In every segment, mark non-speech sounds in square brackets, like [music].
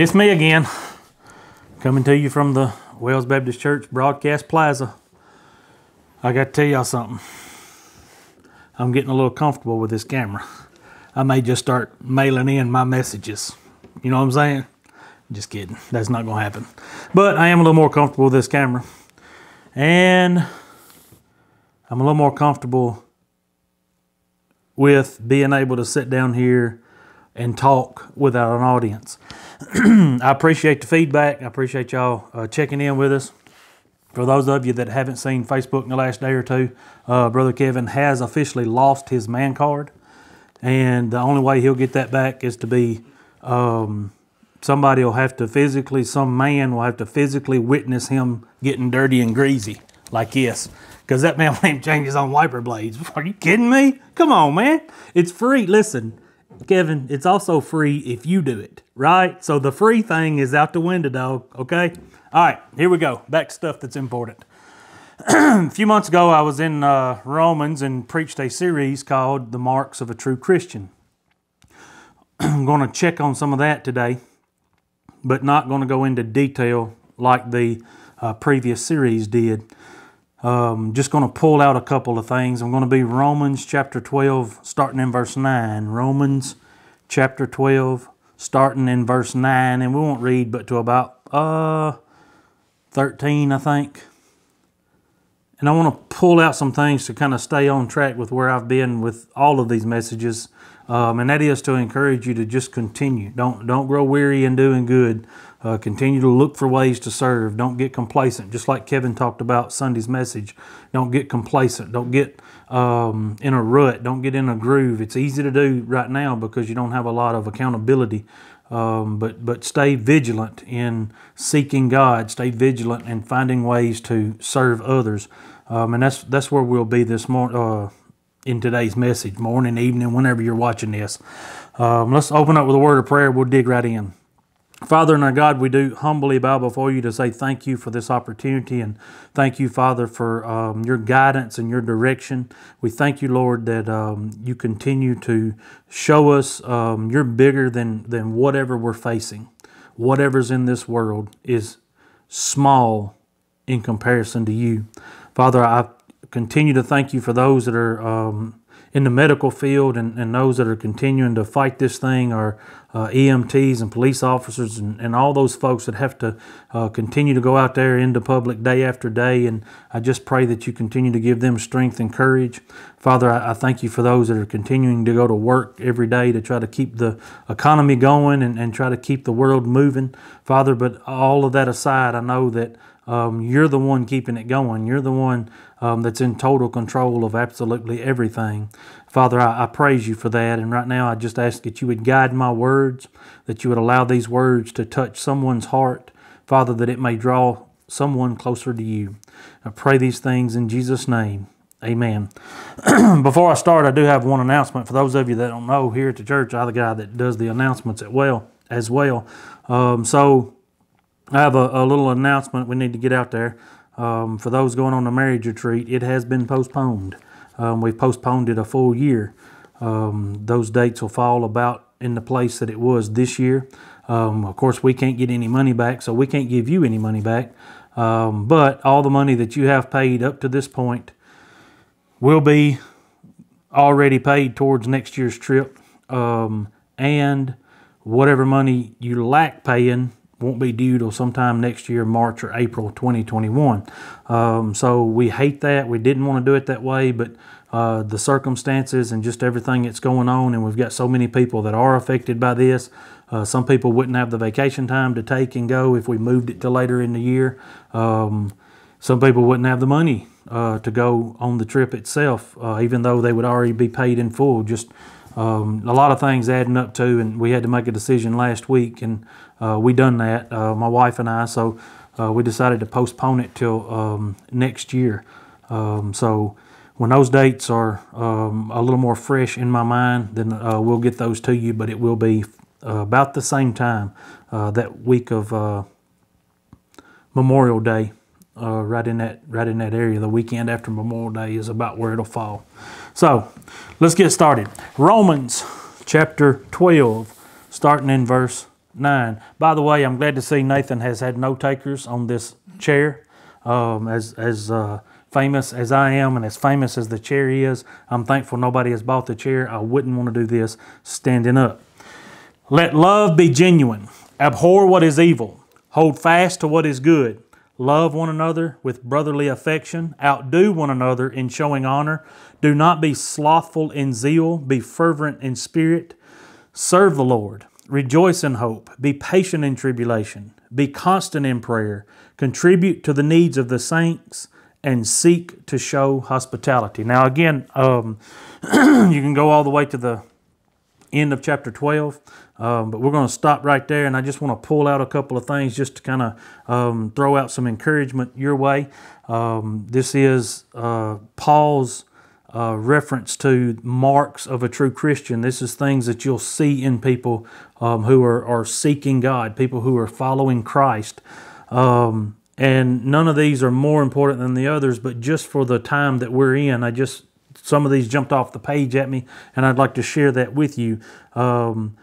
It's me again, coming to you from the Wells Baptist Church Broadcast Plaza. I got to tell y'all something. I'm getting a little comfortable with this camera. I may just start mailing in my messages. You know what I'm saying? Just kidding. That's not going to happen. But I am a little more comfortable with this camera. And I'm a little more comfortable with being able to sit down here and talk without an audience. [clears throat] I appreciate the feedback. I appreciate y'all uh, checking in with us. For those of you that haven't seen Facebook in the last day or two, uh, Brother Kevin has officially lost his man card. And the only way he'll get that back is to be um, somebody will have to physically, some man will have to physically witness him getting dirty and greasy like this. Because that man won't change his own wiper blades. [laughs] Are you kidding me? Come on, man. It's free. Listen Kevin, it's also free if you do it, right? So the free thing is out the window, dog, okay? All right, here we go. Back to stuff that's important. [clears throat] a few months ago, I was in uh, Romans and preached a series called The Marks of a True Christian. [clears throat] I'm going to check on some of that today, but not going to go into detail like the uh, previous series did. Um, just going to pull out a couple of things. I'm going to be Romans chapter 12, starting in verse 9. Romans chapter 12, starting in verse 9. And we won't read but to about uh, 13, I think. And I want to pull out some things to kind of stay on track with where I've been with all of these messages. Um, and that is to encourage you to just continue. Don't, don't grow weary in doing good. Uh, continue to look for ways to serve. Don't get complacent. Just like Kevin talked about Sunday's message, don't get complacent. Don't get um, in a rut. Don't get in a groove. It's easy to do right now because you don't have a lot of accountability. Um, but but stay vigilant in seeking God. Stay vigilant in finding ways to serve others. Um, and that's that's where we'll be this morning. Uh, in today's message, morning, evening, whenever you're watching this. Um, let's open up with a word of prayer. We'll dig right in. Father and our God, we do humbly bow before you to say thank you for this opportunity and thank you, Father, for um, your guidance and your direction. We thank you, Lord, that um, you continue to show us um, you're bigger than, than whatever we're facing. Whatever's in this world is small in comparison to you. Father, I continue to thank you for those that are um, in the medical field and, and those that are continuing to fight this thing are uh, EMTs and police officers and, and all those folks that have to uh, continue to go out there into public day after day. And I just pray that you continue to give them strength and courage. Father, I, I thank you for those that are continuing to go to work every day to try to keep the economy going and, and try to keep the world moving. Father, but all of that aside, I know that. Um, you're the one keeping it going. You're the one um, that's in total control of absolutely everything. Father, I, I praise you for that. And right now, I just ask that you would guide my words, that you would allow these words to touch someone's heart. Father, that it may draw someone closer to you. I pray these things in Jesus' name. Amen. [clears throat] Before I start, I do have one announcement. For those of you that don't know, here at the church, I'm the guy that does the announcements at well as well. Um, so I have a, a, little announcement we need to get out there. Um, for those going on the marriage retreat, it has been postponed. Um, we've postponed it a full year. Um, those dates will fall about in the place that it was this year. Um, of course, we can't get any money back, so we can't give you any money back. Um, but all the money that you have paid up to this point will be already paid towards next year's trip. Um, and whatever money you lack paying won't be due till sometime next year, March or April 2021. Um, so we hate that. We didn't want to do it that way, but uh, the circumstances and just everything that's going on, and we've got so many people that are affected by this. Uh, some people wouldn't have the vacation time to take and go if we moved it to later in the year. Um, some people wouldn't have the money uh, to go on the trip itself, uh, even though they would already be paid in full. Just um, a lot of things adding up to, and we had to make a decision last week, and uh, we done that, uh, my wife and I. So uh, we decided to postpone it till um, next year. Um, so when those dates are um, a little more fresh in my mind, then uh, we'll get those to you. But it will be uh, about the same time uh, that week of Memorial Day uh, right in that right in that area. The weekend after Memorial Day is about where it'll fall. So let's get started. Romans chapter 12, starting in verse 9. By the way, I'm glad to see Nathan has had no takers on this chair. Um, as as uh, famous as I am and as famous as the chair is, I'm thankful nobody has bought the chair. I wouldn't want to do this standing up. Let love be genuine. Abhor what is evil. Hold fast to what is good Love one another with brotherly affection. Outdo one another in showing honor. Do not be slothful in zeal. Be fervent in spirit. Serve the Lord. Rejoice in hope. Be patient in tribulation. Be constant in prayer. Contribute to the needs of the saints and seek to show hospitality. Now, again, um, [clears throat] you can go all the way to the end of chapter 12. Um, but we're going to stop right there, and I just want to pull out a couple of things just to kind of um, throw out some encouragement your way. Um, this is uh, Paul's uh, reference to marks of a true Christian. This is things that you'll see in people um, who are, are seeking God, people who are following Christ. Um, and none of these are more important than the others, but just for the time that we're in, I just some of these jumped off the page at me, and I'd like to share that with you. Um,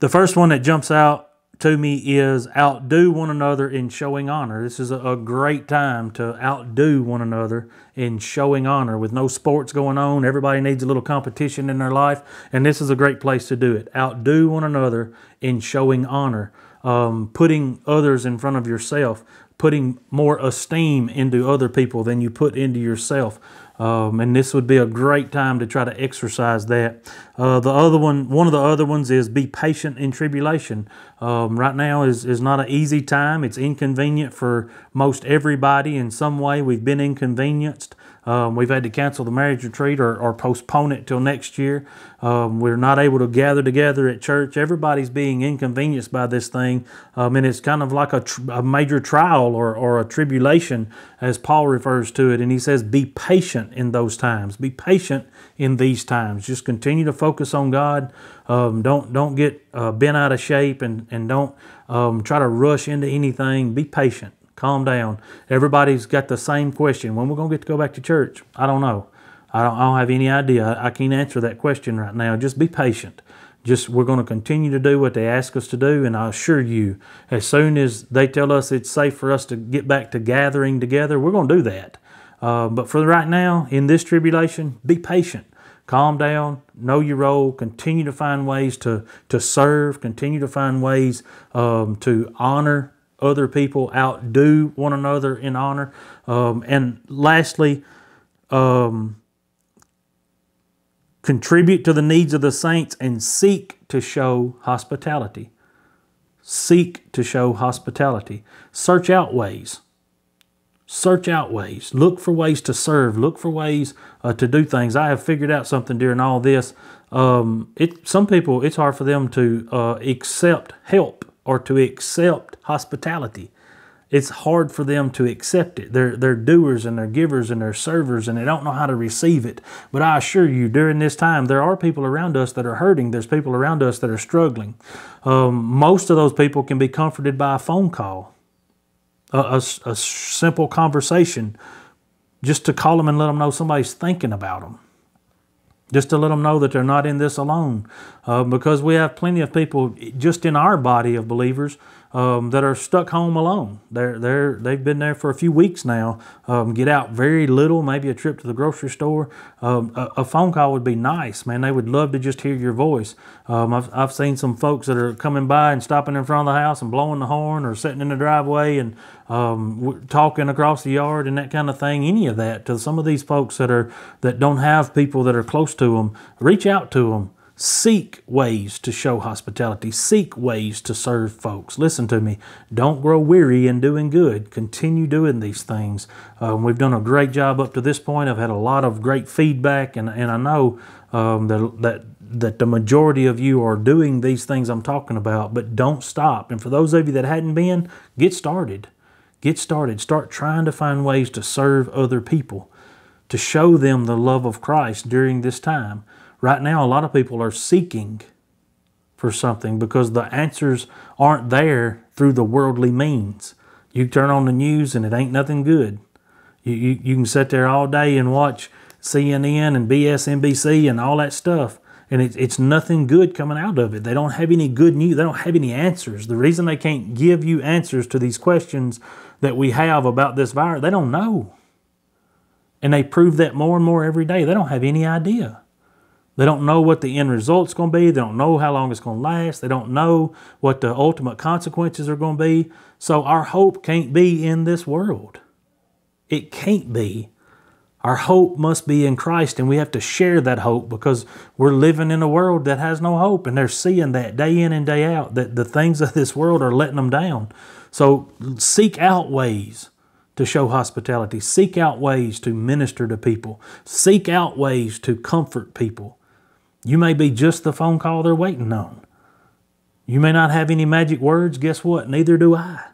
the first one that jumps out to me is outdo one another in showing honor. This is a great time to outdo one another in showing honor. With no sports going on, everybody needs a little competition in their life, and this is a great place to do it. Outdo one another in showing honor, um, putting others in front of yourself, putting more esteem into other people than you put into yourself. Um, and this would be a great time to try to exercise that. Uh, the other one, one of the other ones is be patient in tribulation. Um, right now is, is not an easy time. It's inconvenient for most everybody in some way. We've been inconvenienced. Um, we've had to cancel the marriage retreat or, or postpone it till next year. Um, we're not able to gather together at church. Everybody's being inconvenienced by this thing. Um, and it's kind of like a, a major trial or, or a tribulation, as Paul refers to it. And he says, Be patient in those times. Be patient in these times. Just continue to focus on God. Um, don't don't get uh, bent out of shape and and don't um, try to rush into anything. Be patient. Calm down. Everybody's got the same question. When we're gonna get to go back to church? I don't know. I don't, I don't have any idea. I can't answer that question right now. Just be patient just we're going to continue to do what they ask us to do and i assure you as soon as they tell us it's safe for us to get back to gathering together we're going to do that uh, but for right now in this tribulation be patient calm down, know your role, continue to find ways to, to serve, continue to find ways um, to honor other people, outdo one another in honor. Um, and lastly, um, contribute to the needs of the saints and seek to show hospitality. Seek to show hospitality. Search out ways search out ways. Look for ways to serve. Look for ways uh, to do things. I have figured out something during all this. Um, it some people it's hard for them to uh, accept help or to accept hospitality. It's hard for them to accept it. They're they're doers and they're givers and they're servers and they don't know how to receive it. But I assure you, during this time, there are people around us that are hurting. There's people around us that are struggling. Um, most of those people can be comforted by a phone call a, a, a simple conversation just to call them and let them know somebody's thinking about them just to let them know that they're not in this alone uh, because we have plenty of people just in our body of believers um, that are stuck home alone. They're, they're, they've been there for a few weeks now, um, get out very little, maybe a trip to the grocery store. Um, a, a, phone call would be nice, man. They would love to just hear your voice. Um, I've, I've seen some folks that are coming by and stopping in front of the house and blowing the horn or sitting in the driveway and um, talking across the yard and that kind of thing. Any of that to some of these folks that are that don't have people that are close to them, reach out to them. Seek ways to show hospitality. Seek ways to serve folks. Listen to me. Don't grow weary in doing good. Continue doing these things. Um, we've done a great job up to this point. I've had a lot of great feedback, and, and I know um, that, that that the majority of you are doing these things I'm talking about, but don't stop. And for those of you that hadn't been, get started. Get started. Start trying to find ways to serve other people, to show them the love of Christ during this time. Right now, a lot of people are seeking for something because the answers aren't there through the worldly means. You turn on the news and it ain't nothing good. You, you, you can sit there all day and watch CNN and BSNBC and all that stuff, and it, it's nothing good coming out of it. They don't have any good news. They don't have any answers. The reason they can't give you answers to these questions that we have about this virus, they don't know. And they prove that more and more every day. They don't have any idea. They don't know what the end result's going to be. They don't know how long it's going to last. They don't know what the ultimate consequences are going to be. So our hope can't be in this world. It can't be. Our hope must be in Christ, and we have to share that hope because we're living in a world that has no hope, and they're seeing that day in and day out that the things of this world are letting them down. So seek out ways to show hospitality, seek out ways to minister to people, seek out ways to comfort people. You may be just the phone call they're waiting on. You may not have any magic words. Guess what? Neither do I.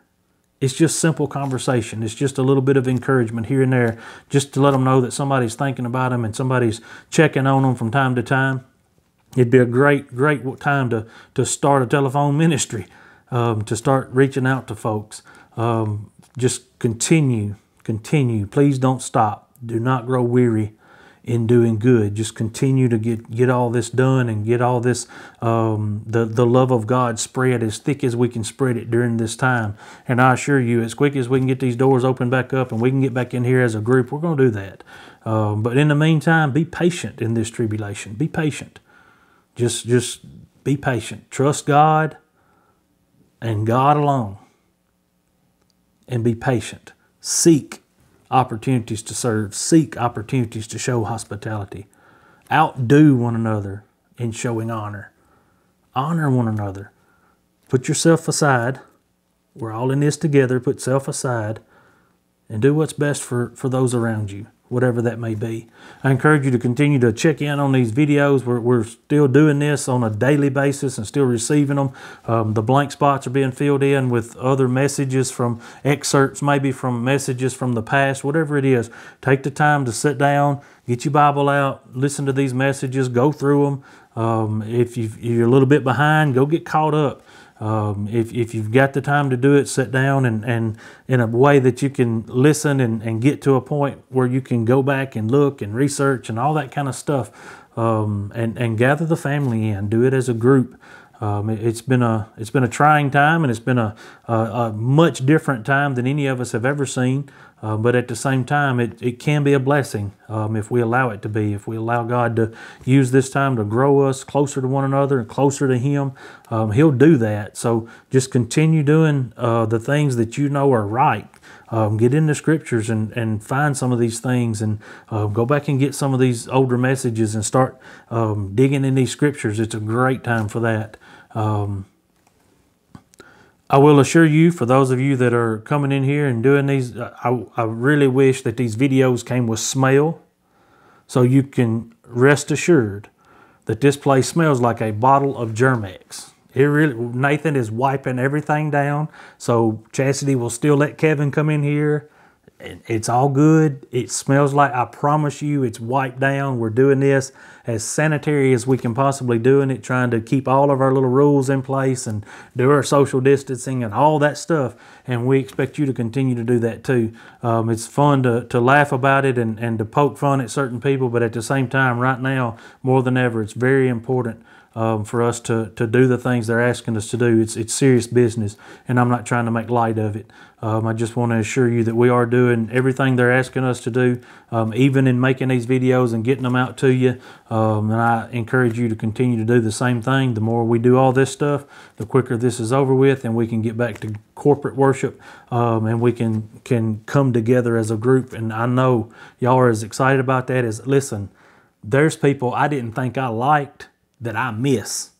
It's just simple conversation. It's just a little bit of encouragement here and there, just to let them know that somebody's thinking about them and somebody's checking on them from time to time. It'd be a great, great time to, to start a telephone ministry, um, to start reaching out to folks. Um, just continue, continue. Please don't stop. Do not grow weary in doing good. Just continue to get get all this done and get all this um, the the love of God spread as thick as we can spread it during this time. And I assure you, as quick as we can get these doors open back up and we can get back in here as a group, we're going to do that. Um, but in the meantime, be patient in this tribulation. Be patient. Just just be patient. Trust God and God alone. And be patient. Seek opportunities to serve, seek opportunities to show hospitality, outdo one another in showing honor, honor one another. Put yourself aside. We're all in this together. Put self aside and do what's best for, for those around you whatever that may be. I encourage you to continue to check in on these videos. We're, we're still doing this on a daily basis and still receiving them. Um, the blank spots are being filled in with other messages from excerpts, maybe from messages from the past, whatever it is. Take the time to sit down, get your Bible out, listen to these messages, go through them. Um, if, you, if you're a little bit behind, go get caught up. Um, if, if you've got the time to do it, sit down and, and in a way that you can listen and, and get to a point where you can go back and look and research and all that kind of stuff um, and, and gather the family in. Do it as a group. Um, it, has been a it's been a trying time and it's been a, a, a much different time than any of us have ever seen. Uh, but at the same time, it, it can be a blessing um, if we allow it to be, if we allow God to use this time to grow us closer to one another and closer to Him. Um, he'll do that. So just continue doing uh, the things that you know are right. Um, get in the scriptures and, and find some of these things and uh, go back and get some of these older messages and start um, digging in these scriptures. It's a great time for that. Um, I will assure you, for those of you that are coming in here and doing these, I, I really wish that these videos came with smell so you can rest assured that this place smells like a bottle of Germex. It really, Nathan is wiping everything down, so Chastity will still let Kevin come in here it's all good. It smells like, I promise you, it's wiped down. We're doing this as sanitary as we can possibly do in it, trying to keep all of our little rules in place and do our social distancing and all that stuff. And we expect you to continue to do that too. Um, it's fun to, to laugh about it and, and to poke fun at certain people, but at the same time, right now, more than ever, it's very important um, for us to, to do the things they're asking us to do. It's, it's serious business, and I'm not trying to make light of it. Um, I just want to assure you that we are doing everything they're asking us to do, um, even in making these videos and getting them out to you. Um, and I encourage you to continue to do the same thing. The more we do all this stuff, the quicker this is over with, and we can get back to corporate worship, um, and we can can come together as a group. And I know y'all are as excited about that as listen. There's people I didn't think I liked that I miss.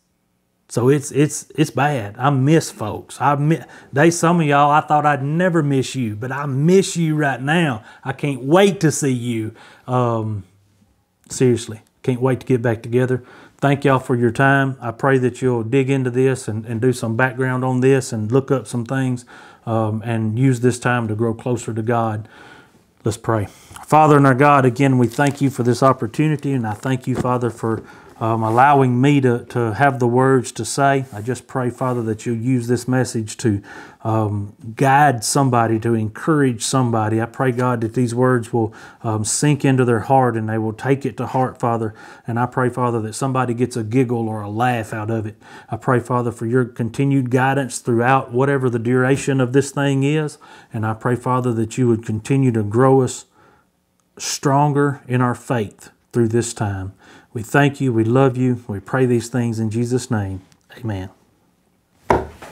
So it's it's it's bad. I miss folks. I miss, they some of y'all I thought I'd never miss you, but I miss you right now. I can't wait to see you. Um, seriously, can't wait to get back together. Thank y'all for your time. I pray that you'll dig into this and, and do some background on this and look up some things um, and use this time to grow closer to God. Let's pray. Father and our God, again, we thank you for this opportunity, and I thank you, Father, for um, allowing me to, to have the words to say. I just pray, Father, that you'll use this message to um, guide somebody, to encourage somebody. I pray, God, that these words will um, sink into their heart and they will take it to heart, Father. And I pray, Father, that somebody gets a giggle or a laugh out of it. I pray, Father, for your continued guidance throughout whatever the duration of this thing is. And I pray, Father, that you would continue to grow us stronger in our faith through this time. We thank you. We love you. We pray these things in Jesus' name. Amen.